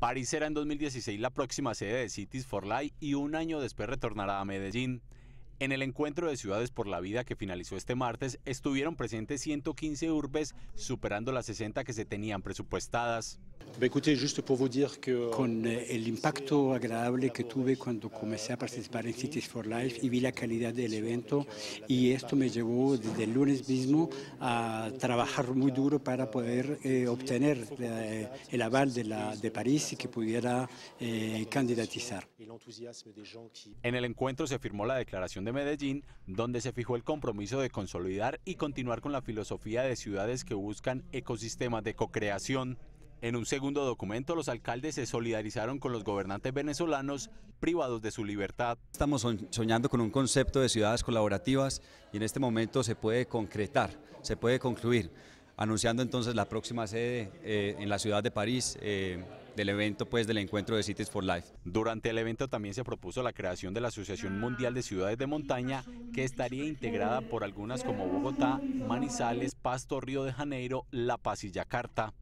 París será en 2016 la próxima sede de Cities for Life y un año después retornará a Medellín. En el encuentro de ciudades por la vida que finalizó este martes, estuvieron presentes 115 urbes, superando las 60 que se tenían presupuestadas. Euh, con eh, el impacto agradable que tuve cuando comencé a participar en Cities for Life y vi la calidad del evento y esto me llevó desde el lunes mismo a trabajar muy duro para poder eh, obtener eh, el aval de, la, de París y que pudiera candidatizar. En el encuentro se firmó la Declaración de Medellín, donde se fijó el compromiso de consolidar y continuar con la filosofía de ciudades que buscan ecosistemas de cocreación en un segundo documento, los alcaldes se solidarizaron con los gobernantes venezolanos privados de su libertad. Estamos soñando con un concepto de ciudades colaborativas y en este momento se puede concretar, se puede concluir, anunciando entonces la próxima sede eh, en la ciudad de París. Eh, del evento pues del encuentro de Cities for Life. Durante el evento también se propuso la creación de la Asociación Mundial de Ciudades de Montaña que estaría integrada por algunas como Bogotá, Manizales, Pasto, Río de Janeiro, La Paz y Yakarta.